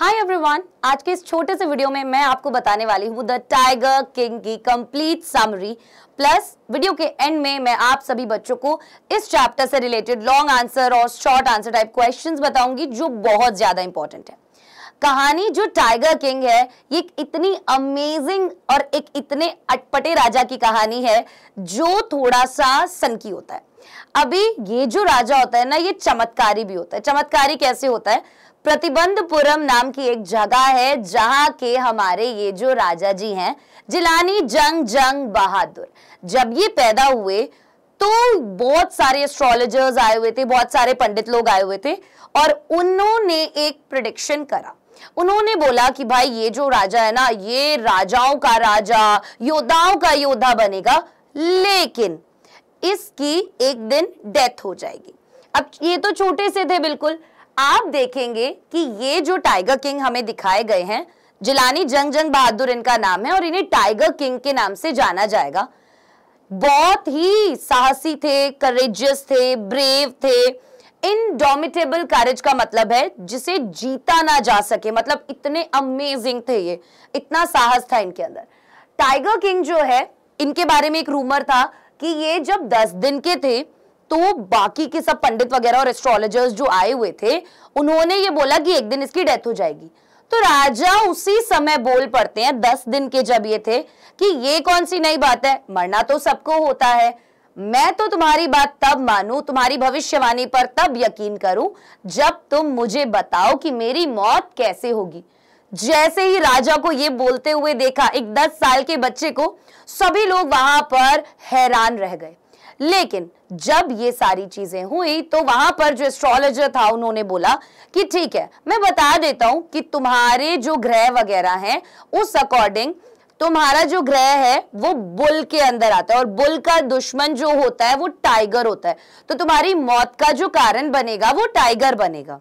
hi everyone आज के इस छोटे से वीडियो में मैं आपको बताने वाली हूँ द टाइगर किंग की कंप्लीट समरी प्लस वीडियो के एंड में मैं आप सभी बच्चों को इस चैप्टर से रिलेटेड लॉन्ग आंसर और शॉर्ट आंसर टाइप क्वेश्चंस बताऊंगी जो बहुत ज़्यादा इंपॉर्टेंट है कहानी जो टाइगर किंग है ये एक इतनी अमेजिंग और एक इतने अटपटे राजा की कहानी है जो थोड़ा सा सनकी होता है अभी ये जो राजा होता है ना ये चमत्कारी भी होता है चमत्कारी कैसे होता है प्रतिबंधपुरम नाम की एक जगह है जहां के हमारे ये जो राजा जी हैं जिलानी जंग जंग बहादुर जब ये पैदा हुए तो बहुत सारे एस्ट्रोलॉजर्स आए हुए थे बहुत सारे पंडित लोग आए हुए थे और उन्होंने एक प्रडिक्शन करा उन्होंने बोला कि भाई ये जो राजा है ना ये राजाओं का राजा योद्धाओं का योद्धा बनेगा लेकिन इसकी एक दिन डेथ हो जाएगी अब ये तो छोटे से थे बिल्कुल आप देखेंगे कि ये जो टाइगर किंग हमें दिखाए गए हैं जिलानी जंग जंग बहादुर इनका नाम है और इन्हें टाइगर किंग के नाम से जाना जाएगा बहुत ही साहसी थे करेजियस थे ब्रेव थे इनडोमिटेबल कैरेज का मतलब है जिसे जीता ना जा सके मतलब इतने अमेजिंग थे ये इतना साहस था इनके अंदर टाइगर किंग जो है इनके बारे में एक रूमर था कि ये जब दस दिन के थे तो बाकी के सब पंडित वगैरह और एस्ट्रोलॉजर्स जो आए हुए थे उन्होंने ये बोला कि एक दिन इसकी डेथ हो जाएगी तो राजा उसी समय बोल पड़ते हैं दस दिन के जब ये थे कि ये कौन सी नई बात है मरना तो सबको होता है मैं तो तुम्हारी बात तब मानू तुम्हारी भविष्यवाणी पर तब यकीन करूं जब तुम मुझे बताओ कि मेरी मौत कैसे होगी जैसे ही राजा को यह बोलते हुए देखा एक दस साल के बच्चे को सभी लोग वहां पर हैरान रह गए लेकिन जब ये सारी चीजें हुई तो वहां पर जो एस्ट्रोलॉजर था उन्होंने बोला कि ठीक है मैं बता देता हूं कि तुम्हारे जो ग्रह वगैरह हैं उस अकॉर्डिंग तुम्हारा जो ग्रह है वो बुल के अंदर आता है और बुल का दुश्मन जो होता है वो टाइगर होता है तो तुम्हारी मौत का जो कारण बनेगा वो टाइगर बनेगा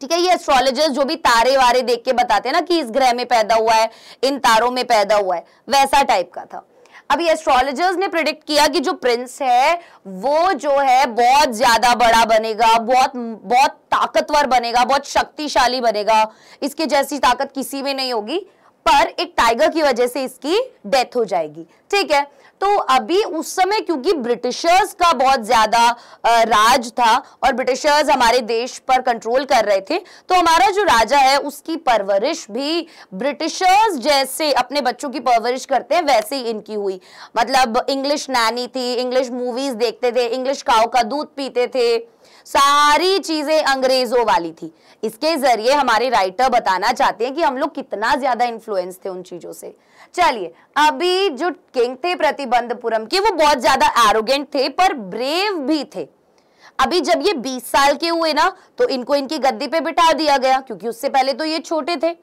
ठीक है ये एस्ट्रोलॉजर्स जो भी तारे वारे देख के बताते हैं ना कि इस ग्रह में पैदा हुआ है इन तारों में पैदा हुआ है वैसा टाइप का था अभी एस्ट्रोलॉजर्स ने प्रिडिक्ट किया कि जो प्रिंस है वो जो है बहुत ज्यादा बड़ा बनेगा बहुत बहुत ताकतवर बनेगा बहुत शक्तिशाली बनेगा इसके जैसी ताकत किसी में नहीं होगी पर एक टाइगर की वजह से इसकी डेथ हो जाएगी ठीक है तो अभी उस समय क्योंकि ब्रिटिशर्स का बहुत ज्यादा राज था और ब्रिटिशर्स हमारे देश पर कंट्रोल कर रहे थे तो हमारा जो राजा है उसकी परवरिश भी ब्रिटिशर्स जैसे अपने बच्चों की परवरिश करते हैं वैसे ही इनकी हुई मतलब इंग्लिश नैनी थी इंग्लिश मूवीज देखते थे इंग्लिश काव का दूध पीते थे सारी चीजें अंग्रेजों वाली थी इसके जरिए हमारे राइटर बताना चाहते हैं कि हम लोग कितना ज्यादा इन्फ्लुएंस थे उन चीजों से चलिए अभी जो किंग थे प्रतिबंधपुरम के वो बहुत ज्यादा एरोगेंट थे पर ब्रेव भी थे अभी जब ये 20 साल के हुए ना तो इनको इनकी गद्दी पे बिठा दिया गया क्योंकि उससे पहले तो ये छोटे थे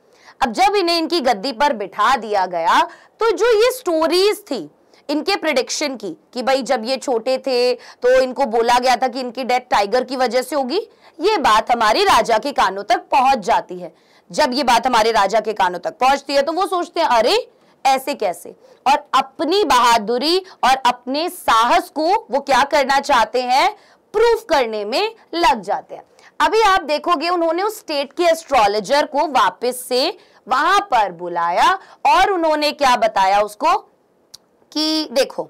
अब जब इन्हें इनकी गद्दी पर बिठा दिया गया तो जो ये स्टोरीज थी इनके प्रडिक्शन की कि भाई जब ये छोटे थे तो इनको बोला गया था कि इनकी डेथ टाइगर की वजह से होगी ये बात हमारे राजा के कानों तक पहुंच जाती है जब ये बात हमारे राजा के कानों तक पहुंचती है तो वो सोचते हैं अरे ऐसे कैसे और अपनी बहादुरी और अपने साहस को वो क्या करना चाहते हैं प्रूफ करने में लग जाते हैं अभी आप देखोगे उन्होंने उस स्टेट के एस्ट्रोलॉजर को वापस से वहां पर बुलाया और उन्होंने क्या बताया उसको कि देखो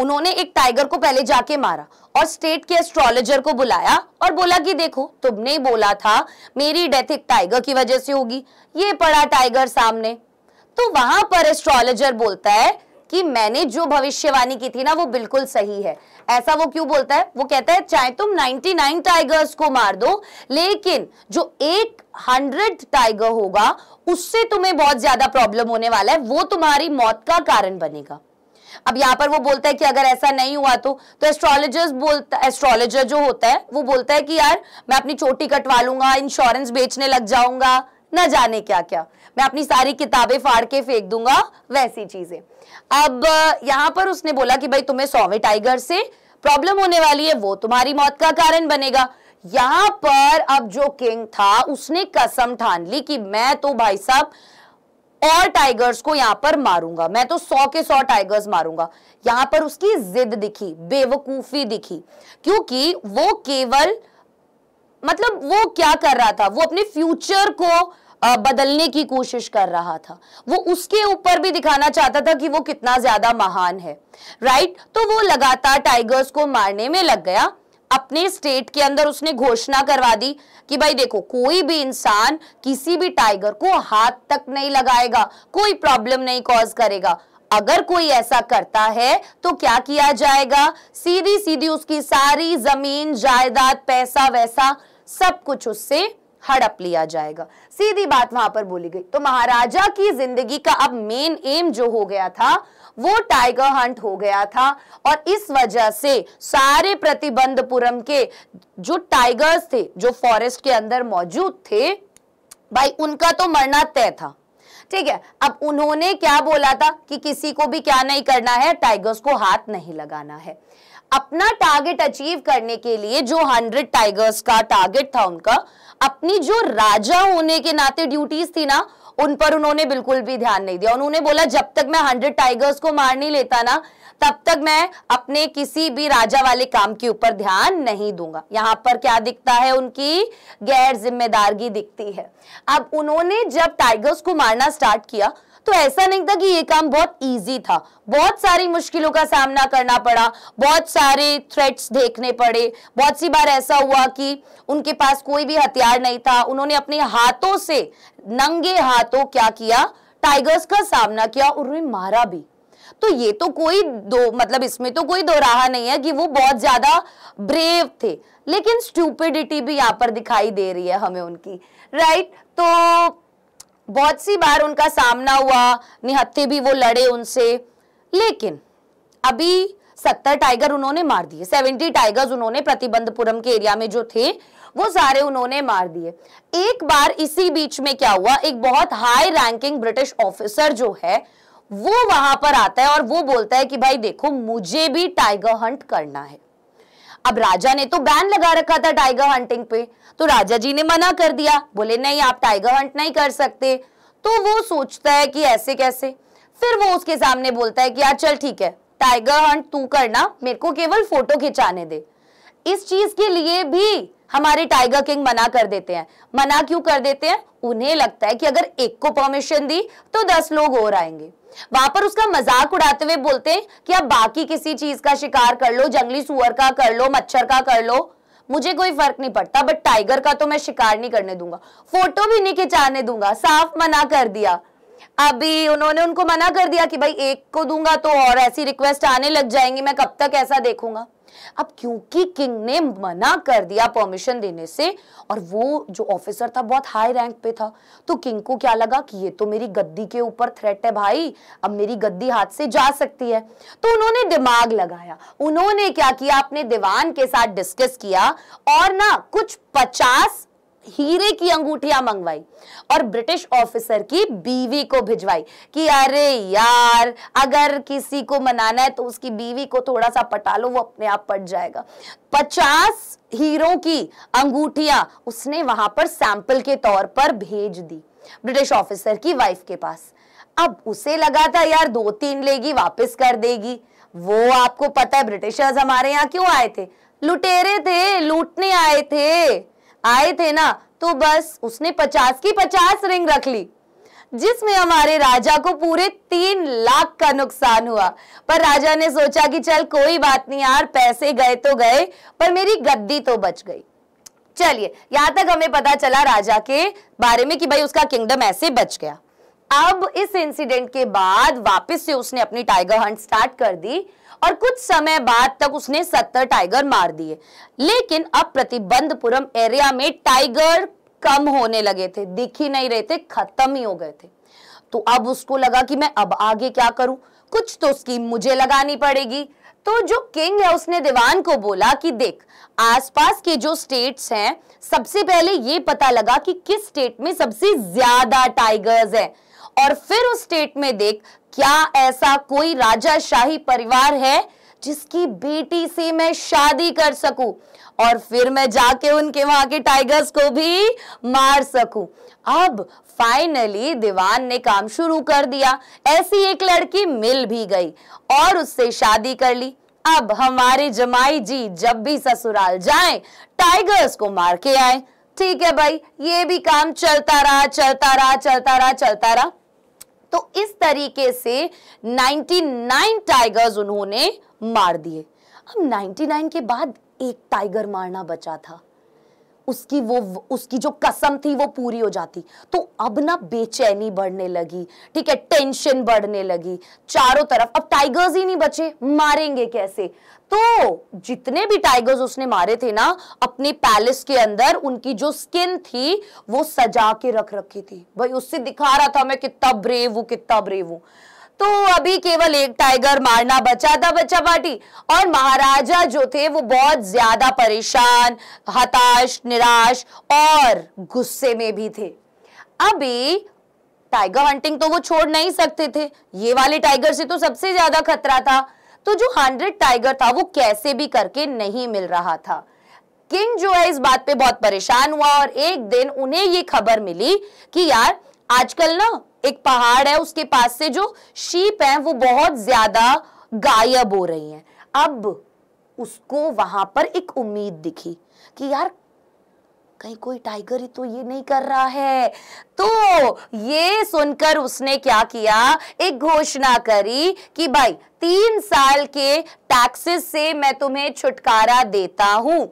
उन्होंने एक टाइगर को पहले जाके मारा और स्टेट के एस्ट्रोलॉजर को बुलाया और बोला कि देखो तुमने बोला था मेरी डेथ एक टाइगर की वजह से होगी ये पड़ा टाइगर सामने तो वहां पर एस्ट्रोलॉजर बोलता है कि मैंने जो भविष्यवाणी की थी ना वो बिल्कुल सही है ऐसा वो क्यों बोलता है वो कहता है चाहे तुम 99 टाइगर्स को मार दो लेकिन जो एक हंड्रेड टाइगर होगा उससे तुम्हें बहुत ज्यादा प्रॉब्लम होने वाला है वो तुम्हारी मौत का कारण बनेगा अब यहाँ पर वो बोलता है कि अगर ऐसा नहीं हुआ तो तो एस्ट्रोलॉजर्स बोलता एस्ट्रोलॉजर जो होता है वो बोलता है कि यार मैं अपनी चोटी कटवा लूंगा इंश्योरेंस बेचने लग जाऊंगा ना जाने क्या क्या मैं अपनी सारी किताबें फाड़ के फेंक दूंगा वैसी चीजें अब यहाँ पर उसने बोला कि भाई तुम्हें सौवे टाइगर से प्रॉब्लम होने वाली है वो तुम्हारी मौत का कारण बनेगा यहां पर अब जो किंग था उसने कसम ठान ली कि मैं तो भाई साहब और टाइगर्स को यहां पर मारूंगा मैं तो सौ के सौ टाइगर्स मारूंगा यहां पर उसकी जिद दिखी बेवकूफी दिखी क्योंकि वो केवल मतलब वो क्या कर रहा था वो अपने फ्यूचर को बदलने की कोशिश कर रहा था वो उसके ऊपर भी दिखाना चाहता था कि वो कितना ज्यादा महान है राइट तो वो लगातार टाइगर्स को मारने में लग गया अपने स्टेट के अंदर उसने घोषणा करवा दी कि भाई देखो कोई भी इंसान किसी भी टाइगर को हाथ तक नहीं लगाएगा कोई प्रॉब्लम नहीं कॉज करेगा अगर कोई ऐसा करता है तो क्या किया जाएगा सीधी सीधी उसकी सारी जमीन जायदाद पैसा वैसा सब कुछ उससे हड़प लिया जाएगा सीधी बात वहां पर बोली गई तो महाराजा की जिंदगी का अब मेन एम जो हो गया था वो टाइगर हंट हो गया था और इस वजह से सारे प्रतिबंधपुरम के जो टाइगर्स थे जो फॉरेस्ट के अंदर मौजूद थे भाई उनका तो मरना तय था ठीक है अब उन्होंने क्या बोला था कि किसी को भी क्या नहीं करना है टाइगर्स को हाथ नहीं लगाना है अपना टारगेट अचीव करने के लिए जो हंड्रेड टाइगर्स का टारगेट था उनका अपनी जो राजा होने के नाते ड्यूटीज थी ना उन पर उन्होंने बिल्कुल भी ध्यान नहीं दिया उन्होंने बोला जब तक मैं हंड्रेड टाइगर्स को मार नहीं लेता ना तब तक मैं अपने किसी भी राजा वाले काम के ऊपर ध्यान नहीं दूंगा यहां पर क्या दिखता है उनकी गैर जिम्मेदारगी दिखती है अब उन्होंने जब टाइगर्स को मारना स्टार्ट किया तो ऐसा नहीं था कि ये काम बहुत इजी था बहुत सारी मुश्किलों का सामना करना पड़ा बहुत सारे थ्रेट्स देखने पड़े बहुत सी बार ऐसा हुआ कि उनके पास कोई भी हथियार नहीं था उन्होंने अपने हाथों से नंगे हाथों क्या किया टाइगर्स का सामना किया और उन्हें मारा भी तो ये तो कोई दो मतलब इसमें तो कोई दो राह नहीं है कि वो बहुत ज्यादा ब्रेव थे लेकिन स्टूपिडिटी भी यहाँ पर दिखाई दे रही है हमें उनकी राइट तो बहुत सी बार उनका सामना हुआ निहत्थे भी वो लड़े उनसे लेकिन अभी सत्तर टाइगर उन्होंने मार दिए सेवेंटी टाइगर्स उन्होंने प्रतिबंधपुरम के एरिया में जो थे वो सारे उन्होंने मार दिए एक बार इसी बीच में क्या हुआ एक बहुत हाई रैंकिंग ब्रिटिश ऑफिसर जो है वो वहां पर आता है और वो बोलता है कि भाई देखो मुझे भी टाइगर हंट करना है अब राजा ने तो बैन लगा रखा था टाइगर हंटिंग पे तो राजा जी ने मना कर दिया बोले नहीं आप टाइगर हंट नहीं कर सकते तो वो सोचता है कि ऐसे कैसे फिर वो उसके सामने बोलता है कि यार हाँ, चल ठीक है टाइगर हंट तू करना मेरे को केवल फोटो खिंचाने दे इस चीज के लिए भी हमारे टाइगर किंग मना कर देते हैं मना क्यों कर देते हैं उन्हें लगता है कि अगर एक को परमिशन दी तो दस लोग और आएंगे वहां पर उसका मजाक उड़ाते हुए बोलते हैं कि आप बाकी किसी चीज का शिकार कर लो जंगली सुअर का कर लो मच्छर का कर लो मुझे कोई फर्क नहीं पड़ता बट टाइगर का तो मैं शिकार नहीं करने दूंगा फोटो भी नहीं खिंचाने दूंगा साफ मना कर दिया अभी उन्होंने उनको मना कर दिया कि भाई एक को दूंगा तो और ऐसी रिक्वेस्ट आने लग जाएंगी मैं कब तक ऐसा देखूंगा अब क्योंकि किंग ने मना कर दिया परमिशन देने से और वो जो ऑफिसर था बहुत हाई रैंक पे था तो किंग को क्या लगा कि ये तो मेरी गद्दी के ऊपर थ्रेट है भाई अब मेरी गद्दी हाथ से जा सकती है तो उन्होंने दिमाग लगाया उन्होंने क्या किया अपने दीवान के साथ डिस्कस किया और ना कुछ पचास हीरे की अंगूठिया मंगवाई और ब्रिटिश ऑफिसर की बीवी को भिजवाई कि अरे यार अगर किसी को मनाना है तो उसकी बीवी को थोड़ा सा पटा लो वो अपने आप पट जाएगा पचास हीरों की अंगूठिया उसने वहां पर सैंपल के तौर पर भेज दी ब्रिटिश ऑफिसर की वाइफ के पास अब उसे लगा था यार दो तीन लेगी वापस कर देगी वो आपको पता है ब्रिटिशर्स हमारे यहाँ क्यों आए थे लुटेरे थे लूटने आए थे आए थे ना तो बस उसने पचास की पचास रिंग रख ली जिसमें हमारे राजा को पूरे तीन लाख का नुकसान हुआ पर राजा ने सोचा कि चल कोई बात नहीं यार पैसे गए तो गए पर मेरी गद्दी तो बच गई चलिए यहां तक हमें पता चला राजा के बारे में कि भाई उसका किंगडम ऐसे बच गया अब इस इंसिडेंट के बाद वापस से उसने अपनी टाइगर हंट स्टार्ट कर दी और कुछ समय बाद तक उसने सत्तर टाइगर मार दिए लेकिन अब प्रतिबंधपुरम एरिया में टाइगर कम होने लगे थे दिख ही नहीं रहे थे खत्म ही हो गए थे तो अब उसको लगा कि मैं अब आगे क्या करूं कुछ तो स्कीम मुझे लगानी पड़ेगी तो जो किंग है उसने दीवान को बोला कि देख आसपास के जो स्टेट्स हैं सबसे पहले ये पता लगा कि किस स्टेट में सबसे ज्यादा टाइगर्स हैं और फिर उस स्टेट में देख क्या ऐसा कोई राजाशाही परिवार है जिसकी बेटी से मैं शादी कर सकूं और फिर मैं जाके उनके वहां के टाइगर्स को भी मार सकूं अब फाइनली दीवान ने काम शुरू कर दिया ऐसी एक लड़की मिल भी गई और उससे शादी कर ली अब हमारे जमाई जी जब भी ससुराल जाएं टाइगर्स को मार के आए ठीक है भाई ये भी काम चलता रहा चलता रहा चलता रहा चलता रहा तो इस तरीके से 99 टाइगर्स उन्होंने मार दिए अब 99 के बाद एक टाइगर मारना बचा था उसकी वो उसकी जो कसम थी वो पूरी हो जाती तो अब ना बेचैनी बढ़ने लगी ठीक है टेंशन बढ़ने लगी चारों तरफ अब टाइगर्स ही नहीं बचे मारेंगे कैसे तो जितने भी टाइगर्स उसने मारे थे ना अपने पैलेस के अंदर उनकी जो स्किन थी वो सजा के रख रखी थी भाई उससे दिखा रहा था मैं कितना ब्रेव हूं कितना ब्रेव हूं तो अभी केवल एक टाइगर मारना बचा था बच्चा पार्टी और महाराजा जो थे वो बहुत ज्यादा परेशान हताश निराश और गुस्से में भी थे अभी टाइगर हंटिंग तो वो छोड़ नहीं सकते थे ये वाले टाइगर से तो सबसे ज्यादा खतरा था तो जो हंड्रेड टाइगर था वो कैसे भी करके नहीं मिल रहा था किंग जो है इस बात पे बहुत परेशान हुआ और एक दिन उन्हें ये खबर मिली कि यार आजकल ना एक पहाड़ है उसके पास से जो शीप है वो बहुत ज्यादा गायब हो रही हैं अब उसको वहां पर एक उम्मीद दिखी कि यार कहीं कोई टाइगर ही तो ये नहीं कर रहा है तो ये सुनकर उसने क्या किया एक घोषणा करी कि भाई तीन साल के टैक्सेस से मैं तुम्हें छुटकारा देता हूं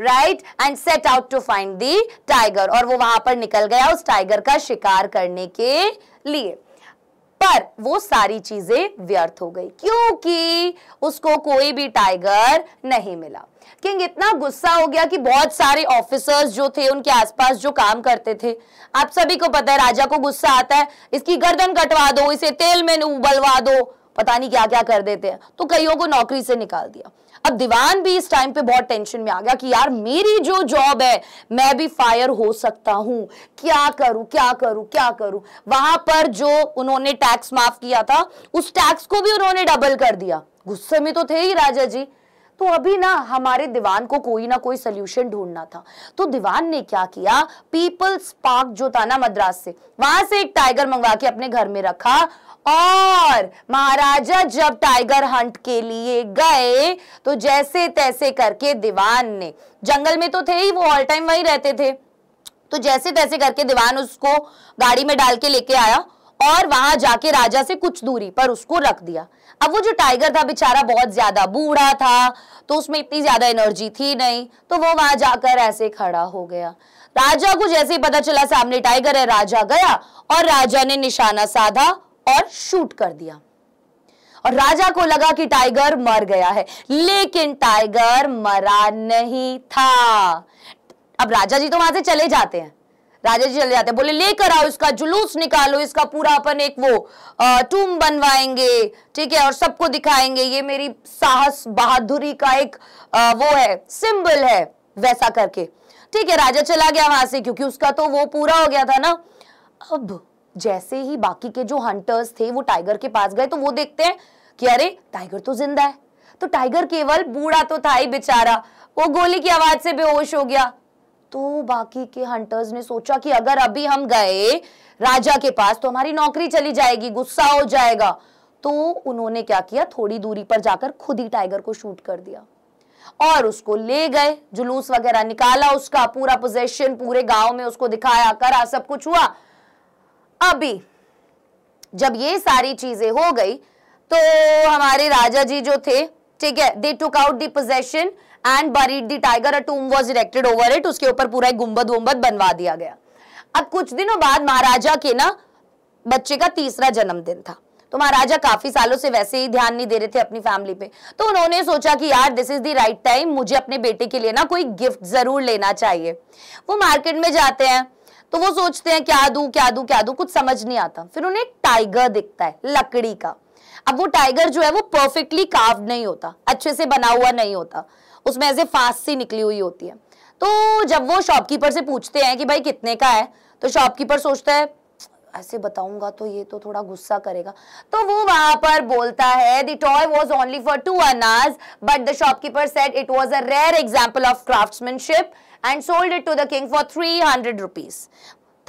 right and set out to find the tiger और वो वहां पर निकल गया उस टाइगर का शिकार करने के लिए पर वो सारी चीजें व्यर्थ हो गई क्योंकि उसको कोई भी टाइगर नहीं मिला किंग इतना गुस्सा हो गया कि बहुत सारे ऑफिसर्स जो थे उनके आसपास जो काम करते थे आप सभी को पता है राजा को गुस्सा आता है इसकी गर्दन कटवा दो इसे तेल में उबलवा दो पता नहीं क्या क्या कर देते हैं तो कईयों को नौकरी से निकाल दिया अब दीवान भी इस टाइम पे बहुत टेंशन में आ गया कि यार मेरी जो जॉब है मैं भी फायर हो सकता हूं क्या करूं क्या करूं क्या करूं वहां पर जो उन्होंने टैक्स माफ किया था उस टैक्स को भी उन्होंने डबल कर दिया गुस्से में तो थे ही राजा जी तो अभी ना हमारे दीवान को कोई ना कोई सोल्यूशन ढूंढना था तो दीवान ने क्या किया पीपल्स पार्क जो था ना मद्रास से वहां से एक टाइगर मंगवा के अपने घर में रखा और महाराजा जब टाइगर हंट के लिए गए तो जैसे तैसे करके दीवान ने जंगल में तो थे ही वो ऑल टाइम वहीं रहते थे तो जैसे तैसे करके दीवान उसको गाड़ी में डाल के लेके आया और वहां जाके राजा से कुछ दूरी पर उसको रख दिया अब वो जो टाइगर था बेचारा बहुत ज्यादा बूढ़ा था तो उसमें इतनी ज्यादा एनर्जी थी नहीं तो वो वहां जाकर ऐसे खड़ा हो गया राजा को जैसे ही पता चला सामने टाइगर है राजा गया और राजा ने निशाना साधा और शूट कर दिया और राजा को लगा कि टाइगर मर गया है लेकिन टाइगर मरा नहीं था अब राजा जी तो वहां से चले जाते हैं राजा जी चले जाते हैं बोले लेकर आओ इसका जुलूस निकालो इसका पूरा अपन एक वो टूम बनवाएंगे ठीक है और सबको दिखाएंगे ये मेरी साहस बहादुरी का एक आ, वो है सिंबल है वैसा करके ठीक है राजा चला गया वहां से क्योंकि उसका तो वो पूरा हो गया था ना अब जैसे ही बाकी के जो हंटर्स थे वो टाइगर के पास गए तो वो देखते हैं कि अरे टाइगर तो जिंदा है तो टाइगर केवल बूढ़ा तो था ही बेचारा वो गोली की आवाज से बेहोश हो गया तो बाकी के हंटर्स ने सोचा कि अगर अभी हम गए राजा के पास तो हमारी नौकरी चली जाएगी गुस्सा हो जाएगा तो उन्होंने क्या किया थोड़ी दूरी पर जाकर खुद ही टाइगर को शूट कर दिया और उसको ले गए जुलूस वगैरह निकाला उसका पूरा पोजेशन पूरे गांव में उसको दिखाया करा सब कुछ हुआ अभी जब ये सारी चीजें हो गई तो हमारे राजा जी जो थे ठीक है they took out the procession and buried the tiger a tomb was erected over it उसके ऊपर पूरा एक गुंबद वुम्बद बनवा दिया गया अब कुछ दिनों बाद महाराजा के ना बच्चे का तीसरा जन्मदिन था तो महाराजा काफी सालों से वैसे ही ध्यान नहीं दे रहे थे अपनी फैमिली पे तो उन्होंने सोचा कि यार this is the right time मुझे अपने बेटे के लिए ना कोई गिफ्ट जरूर लेना चाहिए वो मार्केट में जाते हैं तो वो सोचते हैं क्या दू क्या दू क्या दू कुछ समझ नहीं आता फिर उन्हें टाइगर दिखता है लकड़ी का अब वो टाइगर जो है वो परफेक्टली काव नहीं होता अच्छे से बना हुआ नहीं होता उसमें ऐसे फांस सी निकली हुई होती है तो जब वो शॉपकीपर से पूछते हैं कि भाई कितने का है तो शॉपकीपर सोचता है ऐसे बताऊंगा तो ये तो थोड़ा गुस्सा करेगा तो वो वहां पर बोलता है the toy was only for two annas but the shopkeeper said it was a rare example of craftsmanship and sold it to the king for three hundred rupees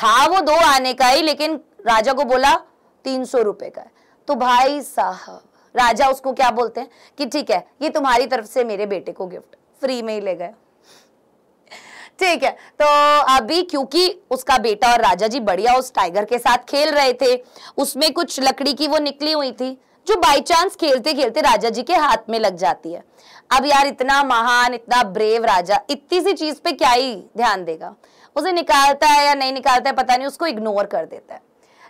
था वो दो आने का ही लेकिन राजा को बोला तीन सौ रुपए का तो भाई साहब राजा उसको क्या बोलते हैं कि ठीक है ये तुम्हारी तरफ से मेरे बेटे को गिफ्ट फ्री में ही ले गए ठीक है तो अभी क्योंकि उसका बेटा और राजा जी बढ़िया उस टाइगर के साथ खेल रहे थे उसमें कुछ लकड़ी की वो निकली हुई थी जो बाई चांस खेलते खेलते राजा जी के हाथ में लग जाती है अब यार इतना महान इतना ब्रेव राजा इतनी सी चीज पे क्या ही ध्यान देगा उसे निकालता है या नहीं निकालता है पता नहीं उसको इग्नोर कर देता है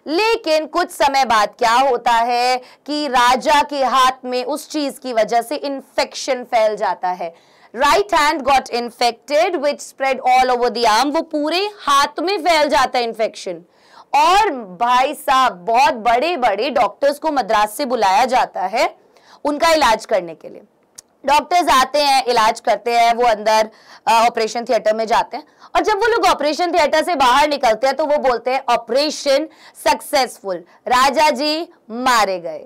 लेकिन कुछ समय बाद क्या होता है कि राजा के हाथ में उस चीज की वजह से इन्फेक्शन फैल जाता है right hand got infected which spread all over the arm वो पूरे हाथ में फैल जाता है इन्फेक्शन और भाई साहब बहुत बड़े बड़े डॉक्टर्स को मद्रास से बुलाया जाता है उनका इलाज करने के लिए डॉक्टर्स आते हैं इलाज करते हैं वो अंदर ऑपरेशन थिएटर में जाते हैं और जब वो लोग ऑपरेशन थिएटर से बाहर निकलते हैं तो वो बोलते हैं ऑपरेशन सक्सेसफुल राजा जी मारे गए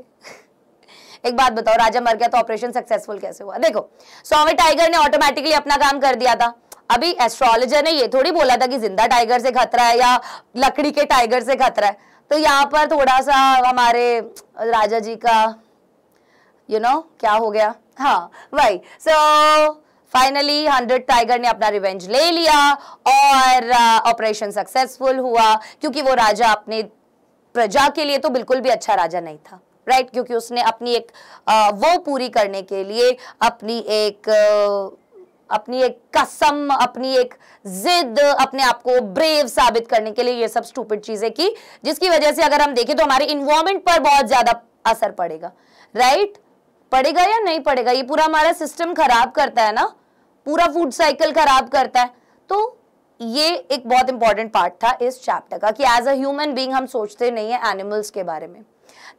एक बात बताओ राजा मर गया तो ऑपरेशन सक्सेसफुल कैसे हुआ देखो स्वामी टाइगर ने ऑटोमेटिकली अपना काम कर दिया था अभी एस्ट्रोलॉजर ने ये थोड़ी बोला था कि जिंदा टाइगर से खतरा है या लकड़ी के टाइगर से खतरा है तो यहाँ पर थोड़ा सा हमारे राजा जी का यू you नो know, क्या हो गया हाँ भाई सो फाइनली हंड्रेड टाइगर ने अपना रिवेंज ले लिया और ऑपरेशन uh, सक्सेसफुल हुआ क्योंकि वो राजा अपने प्रजा के लिए तो बिल्कुल भी अच्छा राजा नहीं था राइट क्योंकि उसने अपनी एक आ, वो पूरी करने के लिए अपनी एक आ, अपनी एक कसम अपनी एक जिद अपने आप को ब्रेव साबित करने के लिए ये सब स्टूपिड चीजें की जिसकी वजह से अगर हम देखें तो हमारे इन्वायरमेंट पर बहुत ज्यादा असर पड़ेगा राइट पड़ेगा या नहीं पड़ेगा ये पूरा हमारा सिस्टम खराब करता है ना पूरा फूड साइकिल खराब करता है तो ये एक बहुत इंपॉर्टेंट पार्ट था इस चैप्टर का कि एज अ ह्यूमन बींग हम सोचते नहीं है एनिमल्स के बारे में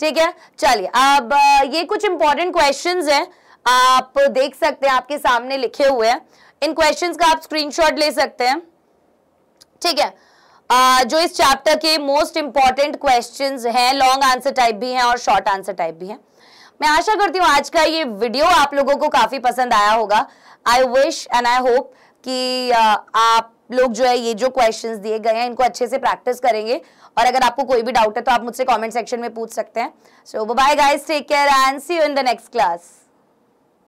ठीक है चलिए अब ये कुछ इंपॉर्टेंट क्वेश्चन है आप देख सकते हैं आपके सामने लिखे हुए हैं इन क्वेश्चंस का आप स्क्रीनशॉट ले सकते हैं ठीक है आ, जो इस चैप्टर के मोस्ट इंपॉर्टेंट क्वेश्चंस हैं लॉन्ग आंसर टाइप भी हैं और शॉर्ट आंसर टाइप भी हैं मैं आशा करती हूँ आज का ये वीडियो आप लोगों को काफ़ी पसंद आया होगा I wish and I hope कि आ, आप लोग जो है ये जो क्वेश्चन दिए गए हैं इनको अच्छे से प्रैक्टिस करेंगे और अगर आपको कोई भी डाउट है तो आप मुझसे कॉमेंट सेक्शन में पूछ सकते हैं so bye guys take care and see you in the next class